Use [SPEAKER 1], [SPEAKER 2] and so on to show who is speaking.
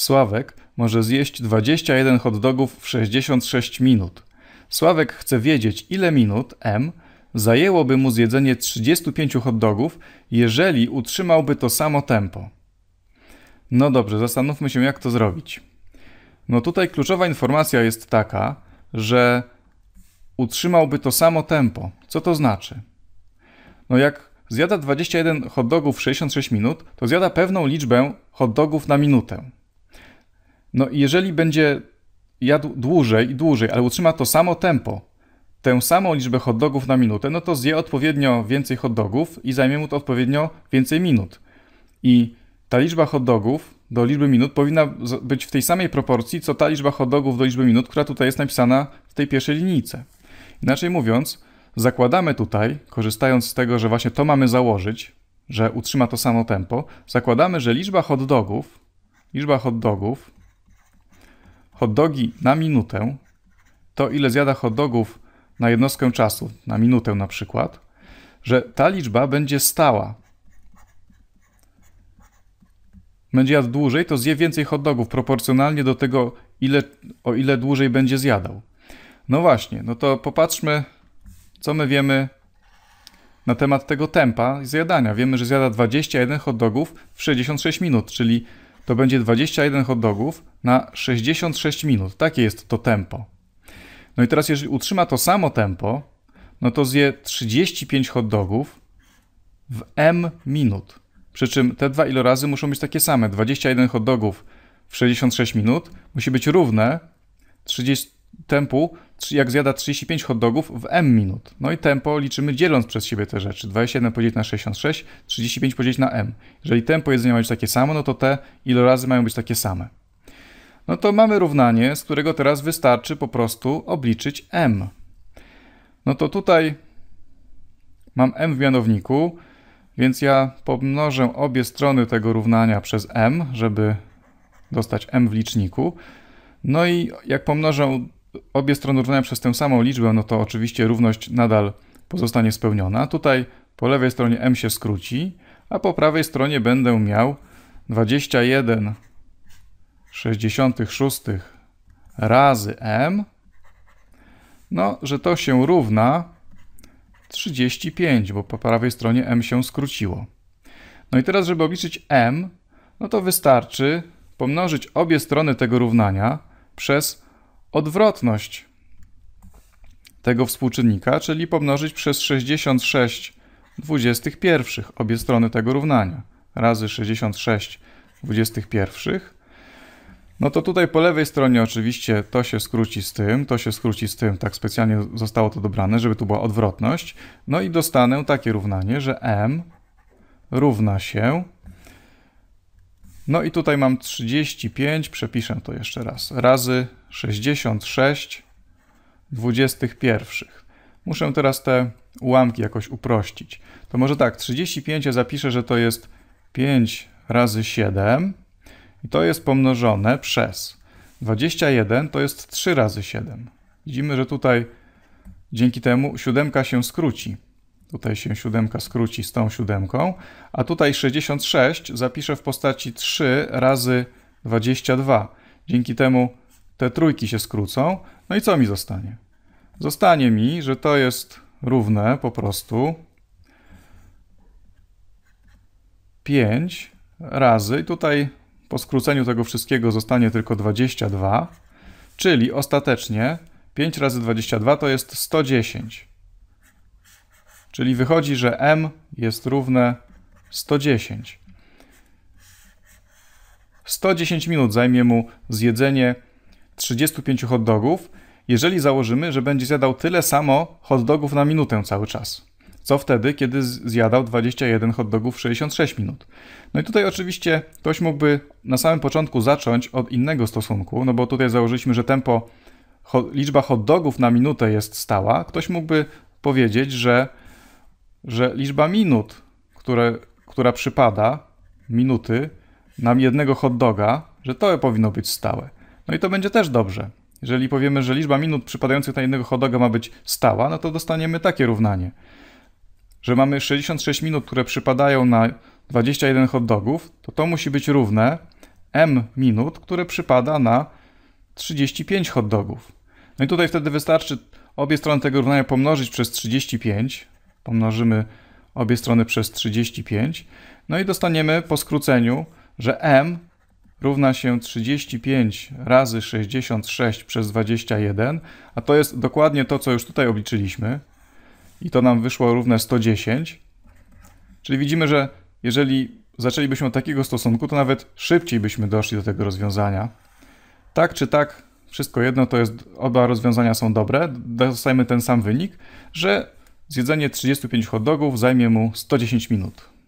[SPEAKER 1] Sławek może zjeść 21 hotdogów w 66 minut. Sławek chce wiedzieć, ile minut M zajęłoby mu zjedzenie 35 hotdogów, jeżeli utrzymałby to samo tempo. No dobrze, zastanówmy się, jak to zrobić. No tutaj kluczowa informacja jest taka, że utrzymałby to samo tempo. Co to znaczy? No jak zjada 21 hotdogów w 66 minut, to zjada pewną liczbę hotdogów na minutę. No jeżeli będzie jadł dłużej i dłużej, ale utrzyma to samo tempo, tę samą liczbę hotdogów na minutę, no to zje odpowiednio więcej hotdogów i zajmie mu to odpowiednio więcej minut. I ta liczba hotdogów do liczby minut powinna być w tej samej proporcji, co ta liczba hotdogów do liczby minut, która tutaj jest napisana w tej pierwszej linijce. Inaczej mówiąc, zakładamy tutaj, korzystając z tego, że właśnie to mamy założyć, że utrzyma to samo tempo, zakładamy, że liczba hotdogów, liczba hotdogów hotdogi na minutę, to ile zjada hotdogów na jednostkę czasu, na minutę na przykład, że ta liczba będzie stała. Będzie jadł dłużej, to zje więcej hotdogów proporcjonalnie do tego, ile, o ile dłużej będzie zjadał. No właśnie, no to popatrzmy, co my wiemy na temat tego tempa zjadania. Wiemy, że zjada 21 hotdogów w 66 minut, czyli to będzie 21 hot dogów na 66 minut. Takie jest to tempo. No i teraz, jeżeli utrzyma to samo tempo, no to zje 35 hot dogów w m minut. Przy czym te dwa ilorazy muszą być takie same. 21 hot dogów w 66 minut musi być równe 30, tempu, jak zjada 35 hot dogów w m minut. No i tempo liczymy dzieląc przez siebie te rzeczy. 27 podzielić na 66, 35 podzielić na m. Jeżeli tempo jedzenia ma być takie samo, no to te ilorazy mają być takie same. No to mamy równanie, z którego teraz wystarczy po prostu obliczyć m. No to tutaj mam m w mianowniku, więc ja pomnożę obie strony tego równania przez m, żeby dostać m w liczniku. No i jak pomnożę obie strony równania przez tę samą liczbę, no to oczywiście równość nadal pozostanie spełniona. Tutaj po lewej stronie m się skróci, a po prawej stronie będę miał 21 66 razy m, no, że to się równa 35, bo po prawej stronie m się skróciło. No i teraz, żeby obliczyć m, no to wystarczy pomnożyć obie strony tego równania przez odwrotność tego współczynnika, czyli pomnożyć przez 66 dwudziestych pierwszych obie strony tego równania razy 66 dwudziestych pierwszych. No to tutaj po lewej stronie oczywiście to się skróci z tym, to się skróci z tym, tak specjalnie zostało to dobrane, żeby tu była odwrotność. No i dostanę takie równanie, że m równa się no i tutaj mam 35, przepiszę to jeszcze raz, razy 66 21. Muszę teraz te ułamki jakoś uprościć. To może tak, 35 ja zapiszę, że to jest 5 razy 7 i to jest pomnożone przez 21 to jest 3 razy 7. Widzimy, że tutaj dzięki temu siódemka się skróci. Tutaj się siódemka skróci z tą siódemką, a tutaj 66 zapiszę w postaci 3 razy 22. Dzięki temu te trójki się skrócą. No i co mi zostanie? Zostanie mi, że to jest równe po prostu 5 razy, i tutaj po skróceniu tego wszystkiego zostanie tylko 22, czyli ostatecznie 5 razy 22 to jest 110. Czyli wychodzi, że m jest równe 110. 110 minut zajmie mu zjedzenie 35 hot dogów, jeżeli założymy, że będzie zjadał tyle samo hot dogów na minutę cały czas. Co wtedy, kiedy zjadał 21 hot dogów w 66 minut. No i tutaj oczywiście ktoś mógłby na samym początku zacząć od innego stosunku, no bo tutaj założyliśmy, że tempo, liczba hot dogów na minutę jest stała. Ktoś mógłby powiedzieć, że że liczba minut, które, która przypada, minuty, nam jednego hot doga, że to powinno być stałe. No i to będzie też dobrze. Jeżeli powiemy, że liczba minut przypadających na jednego hot doga ma być stała, no to dostaniemy takie równanie, że mamy 66 minut, które przypadają na 21 hot dogów, to to musi być równe m minut, które przypada na 35 hot dogów. No i tutaj wtedy wystarczy obie strony tego równania pomnożyć przez 35, pomnożymy obie strony przez 35, no i dostaniemy po skróceniu, że m równa się 35 razy 66 przez 21, a to jest dokładnie to, co już tutaj obliczyliśmy i to nam wyszło równe 110. Czyli widzimy, że jeżeli zaczęlibyśmy od takiego stosunku, to nawet szybciej byśmy doszli do tego rozwiązania. Tak czy tak, wszystko jedno, to jest oba rozwiązania są dobre, dostajemy ten sam wynik, że Zjedzenie 35 hotdogów zajmie mu 110 minut.